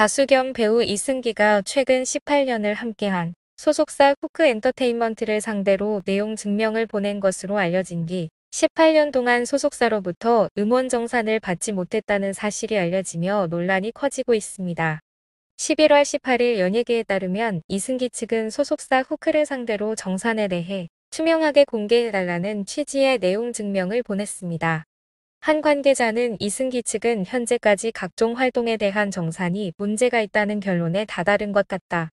가수 겸 배우 이승기가 최근 18년을 함께한 소속사 후크 엔터테인먼트를 상대로 내용 증명을 보낸 것으로 알려진 뒤 18년 동안 소속사로부터 음원 정산을 받지 못했다는 사실이 알려지며 논란이 커지고 있습니다. 11월 18일 연예계에 따르면 이승기 측은 소속사 후크를 상대로 정산에 대해 투명하게 공개해달라는 취지의 내용 증명을 보냈습니다. 한 관계자는 이승기 측은 현재까지 각종 활동에 대한 정산이 문제가 있다는 결론에 다다른 것 같다.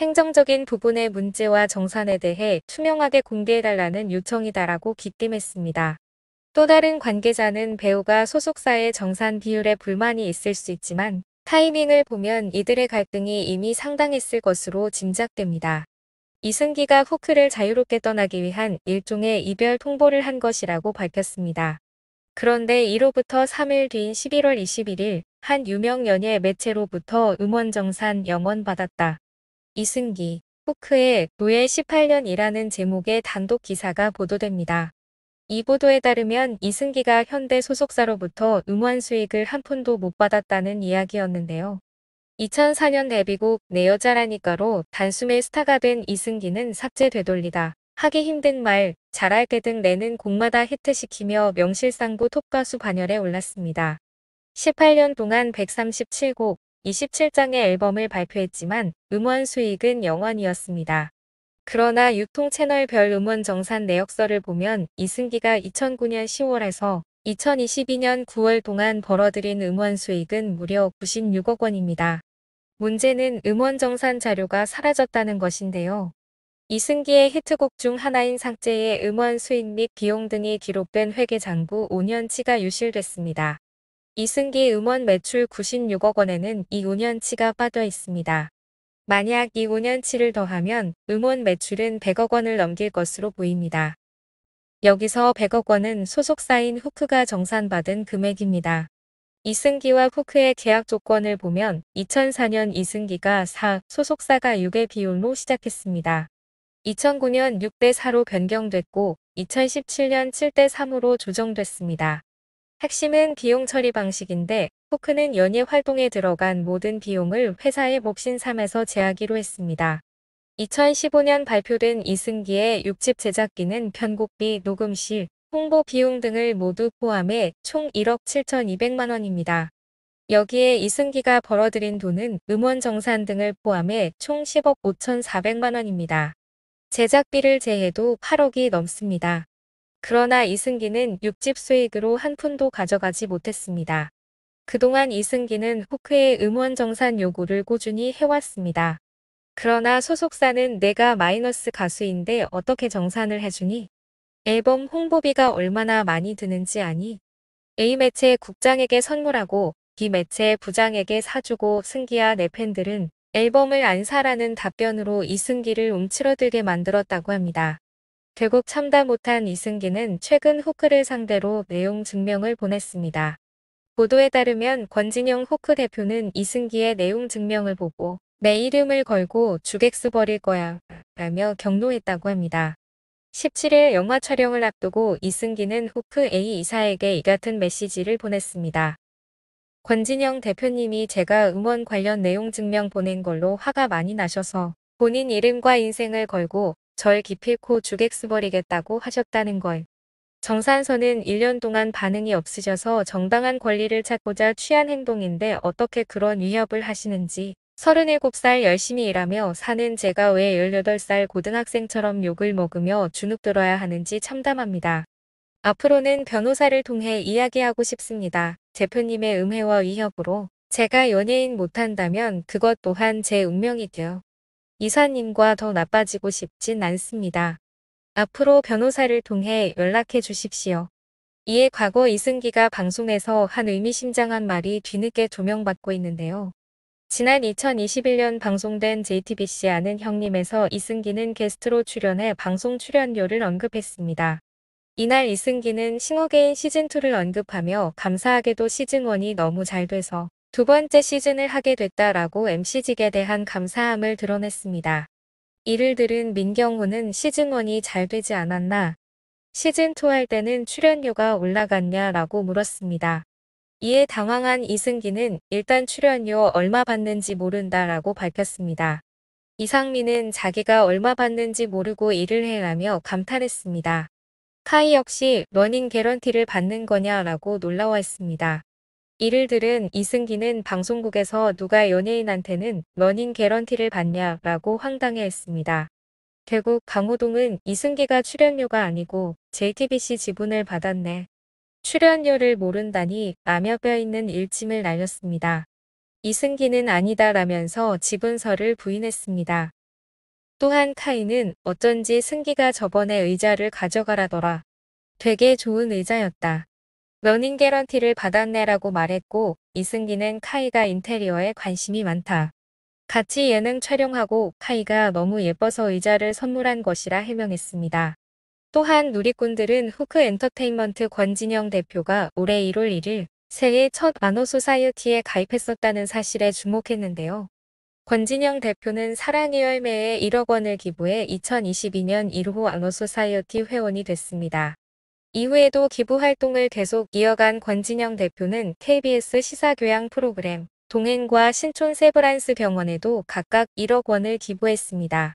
행정적인 부분의 문제와 정산에 대해 투명하게 공개해달라는 요청이다라고 귀띔했습니다또 다른 관계자는 배우가 소속사의 정산 비율에 불만이 있을 수 있지만 타이밍을 보면 이들의 갈등이 이미 상당했을 것으로 짐작됩니다. 이승기가 후크를 자유롭게 떠나기 위한 일종의 이별 통보를 한 것이라고 밝혔습니다. 그런데 이로부터 3일 뒤인 11월 21일 한 유명 연예 매체로부터 음원정산 영원받았다. 이승기, 후크의 노예 18년이라는 제목의 단독 기사가 보도됩니다. 이 보도에 따르면 이승기가 현대 소속사로부터 음원 수익을 한 푼도 못 받았다는 이야기였는데요. 2004년 데뷔곡 내 여자라니까로 단숨에 스타가 된 이승기는 삭제 되돌리다 하기 힘든 말 잘알게 등내는 곡마다 히트시키며 명실상부 톱가수 반열에 올랐습니다. 18년 동안 137곡, 27장의 앨범을 발표했지만 음원 수익은 0원이었습니다. 그러나 유통 채널별 음원 정산 내역서를 보면 이승기가 2009년 10월에서 2022년 9월 동안 벌어들인 음원 수익은 무려 96억 원입니다. 문제는 음원 정산 자료가 사라졌다는 것인데요. 이승기의 히트곡 중 하나인 상제의 음원 수익 및 비용 등이 기록된 회계장부 5년치가 유실됐습니다. 이승기 음원 매출 96억 원에는 이 5년치가 빠져 있습니다. 만약 이 5년치를 더하면 음원 매출은 100억 원을 넘길 것으로 보입니다. 여기서 100억 원은 소속사인 후크가 정산받은 금액입니다. 이승기와 후크의 계약 조건을 보면 2004년 이승기가 4, 소속사가 6의 비율로 시작했습니다. 2009년 6대4로 변경됐고 2017년 7대3으로 조정됐습니다. 핵심은 비용 처리 방식인데 포크는 연예 활동에 들어간 모든 비용을 회사의 몫인 삼에서 제하기로 했습니다. 2015년 발표된 이승기의 6집 제작기는 편곡비, 녹음실, 홍보 비용 등을 모두 포함해 총 1억 7,200만 원입니다. 여기에 이승기가 벌어들인 돈은 음원 정산 등을 포함해 총 10억 5,400만 원입니다. 제작비를 제해도 8억이 넘습니다. 그러나 이승기는 6집 수익으로 한 푼도 가져가지 못했습니다. 그동안 이승기는 후크의 음원 정산 요구를 꾸준히 해왔습니다. 그러나 소속사는 내가 마이너스 가수인데 어떻게 정산을 해주니? 앨범 홍보비가 얼마나 많이 드는지 아니? A매체 국장에게 선물하고 B매체 부장에게 사주고 승기야 내 팬들은 앨범을 안 사라는 답변으로 이승기를 움츠러들게 만들었다고 합니다. 결국 참다 못한 이승기는 최근 호크를 상대로 내용 증명을 보냈습니다. 보도에 따르면 권진영 호크 대표는 이승기의 내용 증명을 보고 내 이름을 걸고 주객수 버릴 거야 라며 경로했다고 합니다. 17일 영화 촬영을 앞두고 이승기는 호크 A 이사에게 이 같은 메시지를 보냈습니다. 권진영 대표님이 제가 음원 관련 내용 증명 보낸 걸로 화가 많이 나셔서 본인 이름과 인생을 걸고 절 기필코 주객수버리겠다고 하셨다는 걸. 정산서는 1년 동안 반응이 없으셔서 정당한 권리를 찾고자 취한 행동인데 어떻게 그런 위협을 하시는지 37살 열심히 일하며 사는 제가 왜 18살 고등학생처럼 욕을 먹으며 주눅 들어야 하는지 참담합니다. 앞으로는 변호사를 통해 이야기하고 싶습니다. 대표님의 음해와 위협으로 제가 연예인 못한다면 그것 또한 제 운명이죠. 이사님과 더 나빠지고 싶진 않습니다. 앞으로 변호사를 통해 연락해 주십시오. 이에 과거 이승기가 방송에서 한 의미심장한 말이 뒤늦게 조명받고 있는데요. 지난 2021년 방송된 JTBC 아는 형님에서 이승기는 게스트로 출연해 방송 출연료를 언급했습니다. 이날 이승기는 싱어게인 시즌2를 언급하며 감사하게도 시즌1이 너무 잘 돼서 두 번째 시즌을 하게 됐다라고 MC직에 대한 감사함을 드러냈습니다. 이를 들은 민경훈은 시즌1이 잘 되지 않았나? 시즌2 할 때는 출연료가 올라갔냐? 라고 물었습니다. 이에 당황한 이승기는 일단 출연료 얼마 받는지 모른다라고 밝혔습니다. 이상민은 자기가 얼마 받는지 모르고 일을 해라며 감탄했습니다. 카이 역시 러닝 개런티를 받는 거냐라고 놀라워했습니다. 이를 들은 이승기는 방송국에서 누가 연예인한테는 러닝 개런티를 받냐라고 황당해했습니다. 결국 강호동은 이승기가 출연료가 아니고 JTBC 지분을 받았네. 출연료를 모른다니 라며 뼈있는 일침을 날렸습니다. 이승기는 아니다라면서 지분서를 부인했습니다. 또한 카이는 어쩐지 승기가 저번에 의자를 가져가라더라. 되게 좋은 의자였다. 러닝 개런티를 받았네라고 말했고 이승기는 카이가 인테리어에 관심이 많다. 같이 예능 촬영하고 카이가 너무 예뻐서 의자를 선물한 것이라 해명했습니다. 또한 누리꾼들은 후크 엔터테인먼트 권진영 대표가 올해 1월 1일 새해 첫 아노소사이어티에 가입했었다는 사실에 주목했는데요. 권진영 대표는 사랑의 열매에 1억 원을 기부해 2022년 1호 아노소사이어티 회원이 됐습니다. 이후에도 기부 활동을 계속 이어간 권진영 대표는 KBS 시사교양 프로그램 동행과 신촌 세브란스 병원에도 각각 1억 원을 기부했습니다.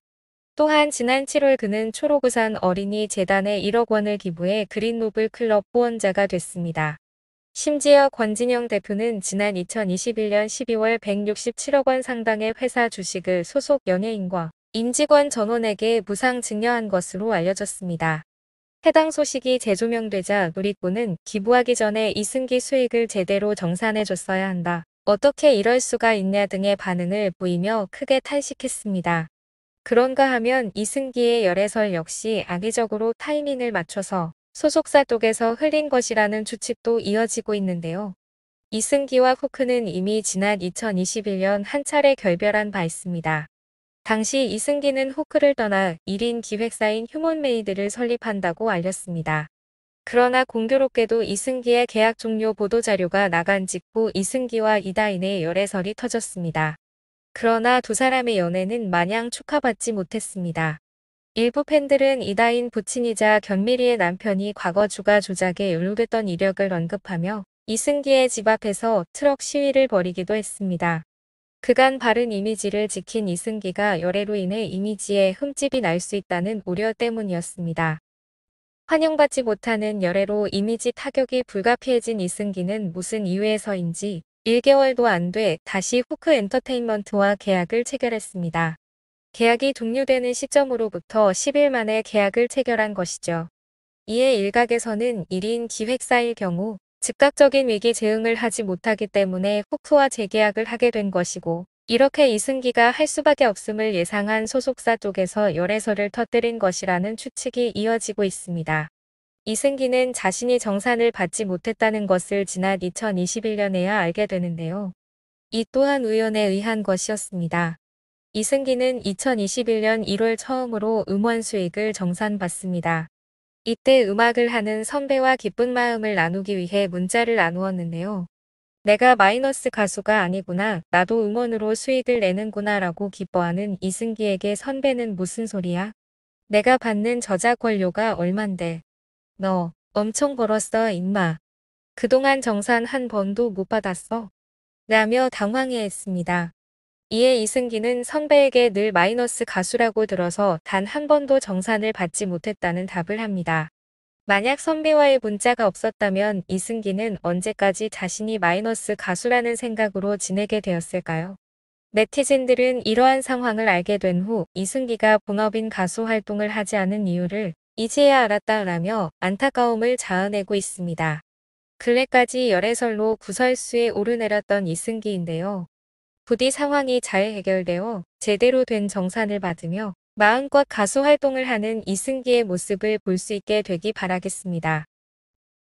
또한 지난 7월 그는 초록우산 어린이 재단에 1억 원을 기부해 그린노블 클럽 후원자가 됐습니다. 심지어 권진영 대표는 지난 2021년 12월 167억 원 상당의 회사 주식을 소속 연예인과 임직원 전원에게 무상 증여한 것으로 알려졌습니다. 해당 소식이 재조명되자 누리꾼은 기부하기 전에 이승기 수익을 제대로 정산해줬어야 한다. 어떻게 이럴 수가 있냐 등의 반응을 보이며 크게 탄식했습니다. 그런가 하면 이승기의 열애설 역시 악의적으로 타이밍을 맞춰서 소속사 쪽에서 흘린 것이라는 추측도 이어지고 있는데요. 이승기와 후크는 이미 지난 2021년 한 차례 결별한 바 있습니다. 당시 이승기는 호크를 떠나 1인 기획사인 휴먼메이드를 설립한다고 알렸습니다. 그러나 공교롭게도 이승기의 계약 종료 보도자료가 나간 직후 이승기와 이다인의 열애설이 터졌습니다. 그러나 두 사람의 연애는 마냥 축하받지 못했습니다. 일부 팬들은 이다인 부친이자 견미리의 남편이 과거 주가 조작에 연루됐던 이력을 언급하며 이승기의 집 앞에서 트럭 시위를 벌이기도 했습니다. 그간 바른 이미지를 지킨 이승기가 열애로 인해 이미지에 흠집이 날 수 있다는 우려 때문이었습니다. 환영받지 못하는 열애로 이미지 타격이 불가피해진 이승기는 무슨 이유에서인지 1개월도 안 돼 다시 후크 엔터테인먼트와 계약을 체결했습니다. 계약이 종료되는 시점으로부터 10일 만에 계약을 체결한 것이죠. 이에 일각에서는 1인 기획사일 경우 즉각적인 위기 제응을 하지 못하기 때문에 후쿠와 재계약을 하게 된 것이고 이렇게 이승기가 할 수밖에 없음을 예상한 소속사 쪽에서 열애설을 터뜨린 것이라는 추측이 이어지고 있습니다. 이승기는 자신이 정산을 받지 못했다는 것을 지난 2021년에야 알게 되는데요. 이 또한 우연에 의한 것이었습니다. 이승기는 2021년 1월 처음으로 음원 수익을 정산받습니다. 이때 음악을 하는 선배와 기쁜 마음을 나누기 위해 문자를 나누었는데요. 내가 마이너스 가수가 아니구나, 나도 음원으로 수익을 내는구나 라고 기뻐하는 이승기에게 선배는 무슨 소리야? 내가 받는 저작 권료가 얼만데. 너, 엄청 벌었어, 임마. 그동안 정산 한 번도 못 받았어. 라며 당황해 했습니다. 이에 이승기는 선배에게 늘 마이너스 가수라고 들어서 단 한 번도 정산을 받지 못했다는 답을 합니다. 만약 선배와의 문자가 없었다면 이승기는 언제까지 자신이 마이너스 가수라는 생각으로 지내게 되었을까요? 네티즌들은 이러한 상황을 알게 된 후 이승기가 본업인 가수 활동을 하지 않은 이유를 이제야 알았다라며 안타까움을 자아내고 있습니다. 근래까지 열애설로 구설수에 오르내렸던 이승기인데요. 부디 상황이 잘 해결되어 제대로 된 정산을 받으며 마음껏 가수 활동을 하는 이승기의 모습을 볼 수 있게 되기 바라겠습니다.